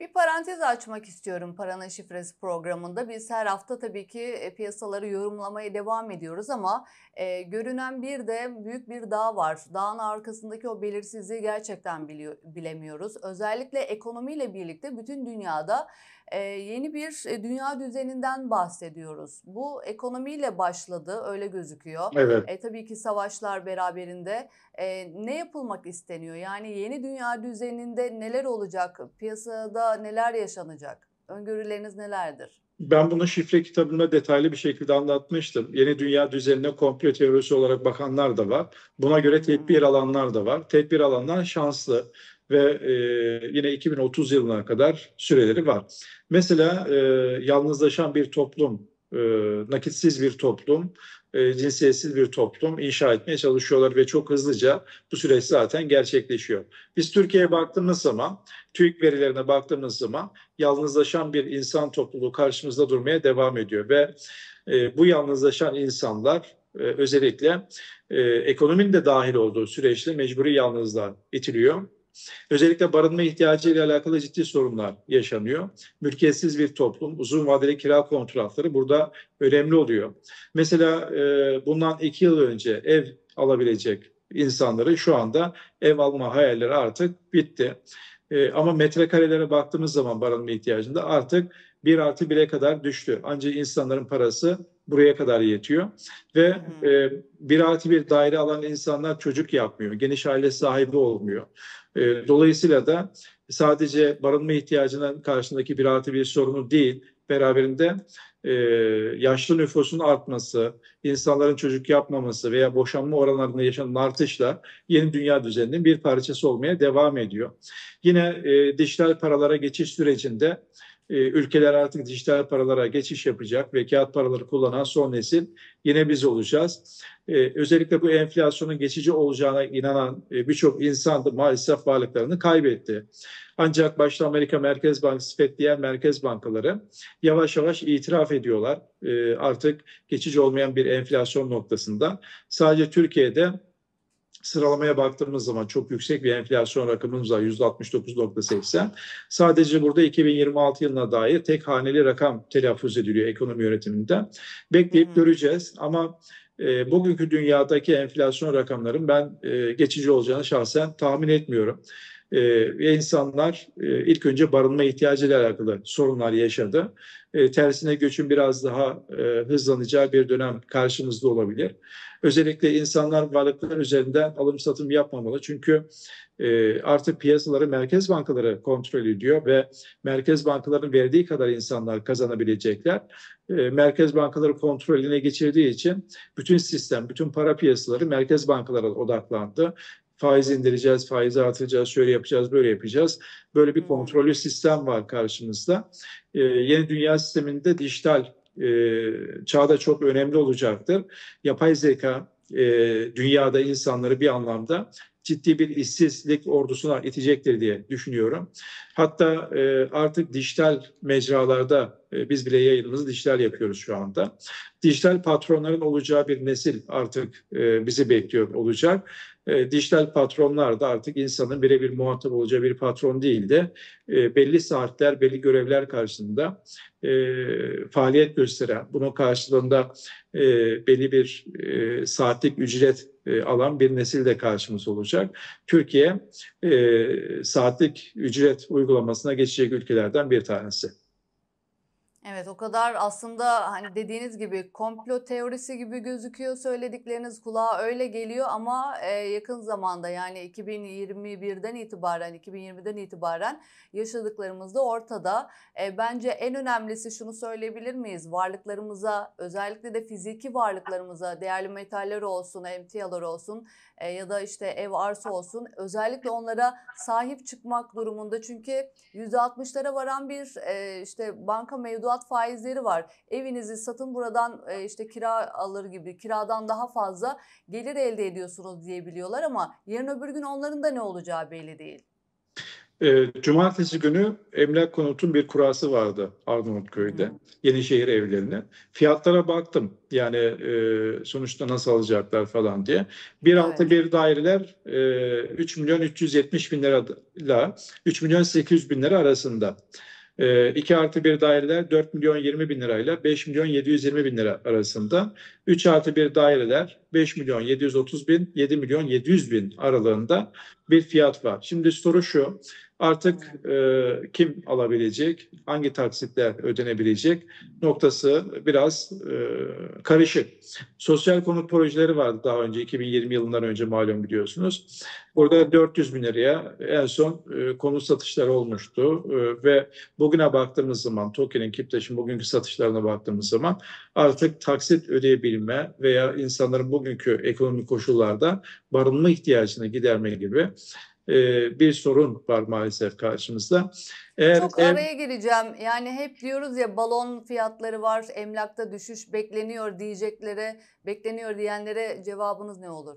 Bir parantez açmak istiyorum Paranın Şifresi programında. Biz her hafta tabii ki e, piyasaları yorumlamaya devam ediyoruz ama e, görünen bir de büyük bir dağ var. Dağın arkasındaki o belirsizliği gerçekten biliyor, bilemiyoruz. Özellikle ekonomiyle birlikte bütün dünyada e, yeni bir e, dünya düzeninden bahsediyoruz. Bu ekonomiyle başladı öyle gözüküyor. Evet. E, tabii ki savaşlar beraberinde e, ne yapılmak isteniyor? Yani yeni dünya düzeninde neler olacak? Piyasada neler yaşanacak? Öngörüleriniz nelerdir? Ben bunu şifre kitabında detaylı bir şekilde anlatmıştım. Yeni dünya düzenine komplo teorisi olarak bakanlar da var. Buna göre tedbir alanlar da var. Tedbir alanlar şanslı ve e, yine 2030 yılına kadar süreleri var. Mesela e, yalnızlaşan bir toplum, e, nakitsiz bir toplum, e, cinsiyetsiz bir toplum inşa etmeye çalışıyorlar ve çok hızlıca bu süreç zaten gerçekleşiyor. Biz Türkiye'ye baktığımız zaman, TÜİK verilerine baktığımız zaman yalnızlaşan bir insan topluluğu karşımızda durmaya devam ediyor ve e, bu yalnızlaşan insanlar e, özellikle e, ekonominin de dahil olduğu süreçte mecburi yalnızlığa itiliyor Özellikle barınma ihtiyacı ile alakalı ciddi sorunlar yaşanıyor. Mülkiyetsiz bir toplum, uzun vadeli kira kontratları burada önemli oluyor. Mesela e, bundan iki yıl önce ev alabilecek insanları şu anda ev alma hayalleri artık bitti. E, ama metrekarelere baktığımız zaman barınma ihtiyacında artık 1 artı 1'e kadar düştü. Ancak insanların parası buraya kadar yetiyor. Ve e, 1 artı 1 daire alan insanlar çocuk yapmıyor. Geniş aile sahibi olmuyor. Ee, dolayısıyla da sadece barınma ihtiyacının karşındaki bir artı bir sorunu değil, beraberinde e, yaşlı nüfusun artması, insanların çocuk yapmaması veya boşanma oranlarında yaşanan artışla yeni dünya düzeninin bir parçası olmaya devam ediyor. Yine e, dijital paralara geçiş sürecinde e, ülkeler artık dijital paralara geçiş yapacak ve kağıt paraları kullanan son nesil yine biz olacağız. E, özellikle bu enflasyonun geçici olacağına inanan e, birçok insan da maalesef varlıklarını kaybetti. Ancak başta Amerika Merkez Bankası FED diğer merkez bankaları yavaş yavaş itiraf ediyorlar. Artık geçici olmayan bir enflasyon noktasında sadece Türkiye'de sıralamaya baktığımız zaman çok yüksek bir enflasyon rakamımız var %69.80. Sadece burada 2026 yılına dair tek haneli rakam telaffuz ediliyor ekonomi yönetiminden. Bekleyip göreceğiz ama e, bugünkü dünyadaki enflasyon rakamların ben e, geçici olacağını şahsen tahmin etmiyorum. E, ve insanlar e, ilk önce barınma ihtiyacıyla alakalı sorunlar yaşadı. E, tersine göçün biraz daha e, hızlanacağı bir dönem karşımızda olabilir. Özellikle insanlar varlıklar üzerinden alım satım yapmamalı. Çünkü e, artık piyasaları merkez bankaları kontrol ediyor ve merkez bankaların verdiği kadar insanlar kazanabilecekler. E, merkez bankaları kontrolüne geçirdiği için bütün sistem, bütün para piyasaları merkez bankalara odaklandı. Faiz indireceğiz, faizi artıracağız, şöyle yapacağız, böyle yapacağız. Böyle bir kontrolü sistem var karşımızda. E, yeni dünya sisteminde dijital e, çağda çok önemli olacaktır. Yapay zeka e, dünyada insanları bir anlamda ciddi bir işsizlik ordusuna itecektir diye düşünüyorum. Hatta e, artık dijital mecralarda e, biz bile yayınımızı dijital yapıyoruz şu anda. Dijital patronların olacağı bir nesil artık e, bizi bekliyor olacak e, dijital patronlar da artık insanın birebir muhatap olacağı bir patron değildi. e, belli saatler, belli görevler karşısında e, faaliyet gösteren, bunun karşılığında e, belli bir e, saatlik ücret e, alan bir nesil de karşımız olacak. Türkiye e, saatlik ücret uygulamasına geçecek ülkelerden bir tanesi. Evet o kadar aslında hani dediğiniz gibi komplo teorisi gibi gözüküyor söyledikleriniz kulağa öyle geliyor ama e, yakın zamanda yani 2021'den itibaren 2020'den itibaren yaşadıklarımız da ortada. E, bence en önemlisi şunu söyleyebilir miyiz? Varlıklarımıza özellikle de fiziki varlıklarımıza değerli metaller olsun, emtialar olsun e, ya da işte ev arsa olsun özellikle onlara sahip çıkmak durumunda çünkü %60'lara varan bir e, işte banka mevduat mevduat faizleri var. Evinizi satın buradan e, işte kira alır gibi kiradan daha fazla gelir elde ediyorsunuz diyebiliyorlar ama yarın öbür gün onların da ne olacağı belli değil. E, Cumartesi günü Emlak Konut'un bir kurası vardı Arnavutköy'de. Hı. Yenişehir evlerine. Fiyatlara baktım. Yani e, sonuçta nasıl alacaklar falan diye. Bir evet. altı bir daireler e, 3 milyon 370 bin lira 3 milyon 800 bin lira arasında. 2 ee, artı 1 daireler 4 milyon 20 bin lirayla 5 milyon 720 bin lira arasında. 3 artı 1 daireler 5 milyon 730 bin 7 milyon 700 bin aralığında bir fiyat var. Şimdi soru şu artık e, kim alabilecek, hangi taksitler ödenebilecek noktası biraz e, karışık. Sosyal konut projeleri vardı daha önce 2020 yılından önce malum biliyorsunuz. Burada 400 bin liraya en son e, konut satışları olmuştu e, ve bugüne baktığımız zaman TOKİ'nin, KİPTAŞ'ın bugünkü satışlarına baktığımız zaman artık taksit ödeyebilecek bilime veya insanların bugünkü ekonomik koşullarda barınma ihtiyacını giderme gibi e, bir sorun var maalesef karşımızda. Eğer, Çok araya ev... gireceğim. Yani hep diyoruz ya balon fiyatları var, emlakta düşüş bekleniyor diyeceklere, bekleniyor diyenlere cevabınız ne olur?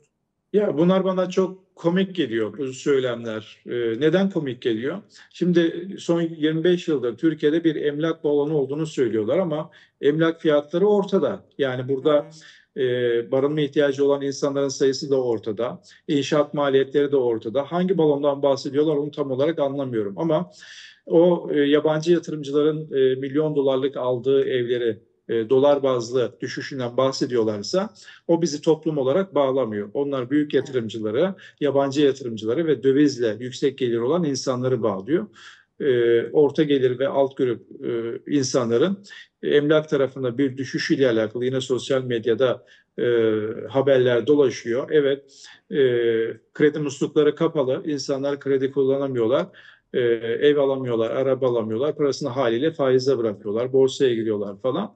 Ya bunlar bana çok komik geliyor bu söylemler. Ee, neden komik geliyor? Şimdi son 25 yıldır Türkiye'de bir emlak balonu olduğunu söylüyorlar ama emlak fiyatları ortada. Yani burada hmm. e, barınma ihtiyacı olan insanların sayısı da ortada. İnşaat maliyetleri de ortada. Hangi balondan bahsediyorlar onu tam olarak anlamıyorum ama o e, yabancı yatırımcıların e, milyon dolarlık aldığı evleri e, dolar bazlı düşüşünden bahsediyorlarsa o bizi toplum olarak bağlamıyor. Onlar büyük yatırımcıları, yabancı yatırımcıları ve dövizle yüksek gelir olan insanları bağlıyor. E, orta gelir ve alt grup e, insanların emlak tarafında bir düşüş ile alakalı yine sosyal medyada haberler dolaşıyor. Evet, kredi muslukları kapalı, insanlar kredi kullanamıyorlar e, ev alamıyorlar, araba alamıyorlar. Parasını haliyle faize bırakıyorlar, borsaya giriyorlar falan.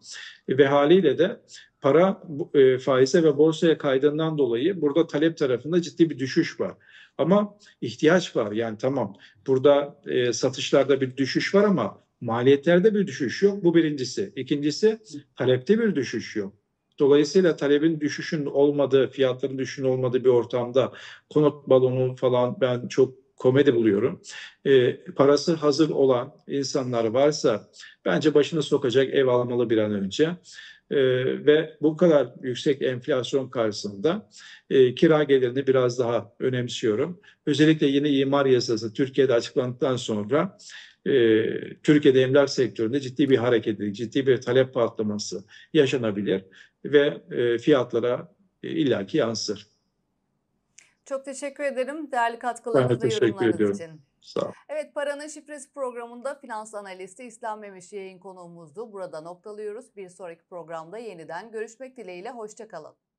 Ve haliyle de para e, faize ve borsaya kaydığından dolayı burada talep tarafında ciddi bir düşüş var. Ama ihtiyaç var yani tamam burada e, satışlarda bir düşüş var ama maliyetlerde bir düşüş yok bu birincisi. İkincisi talepte bir düşüş yok. Dolayısıyla talebin düşüşün olmadığı, fiyatların düşüşün olmadığı bir ortamda konut balonu falan ben çok komedi buluyorum. E, parası hazır olan insanlar varsa bence başına sokacak ev almalı bir an önce. E, ve bu kadar yüksek enflasyon karşısında e, kira gelirini biraz daha önemsiyorum. Özellikle yeni imar yasası Türkiye'de açıklandıktan sonra e, Türkiye'de emlak sektöründe ciddi bir hareket, ciddi bir talep patlaması yaşanabilir ve e, fiyatlara e, illaki yansır. Çok teşekkür ederim değerli katkılarınızı yorumlarınız için. Sağ ol. Evet Paranın Şifresi programında finans analisti İslam Memiş yayın konuğumuzdu. Burada noktalıyoruz. Bir sonraki programda yeniden görüşmek dileğiyle. Hoşçakalın.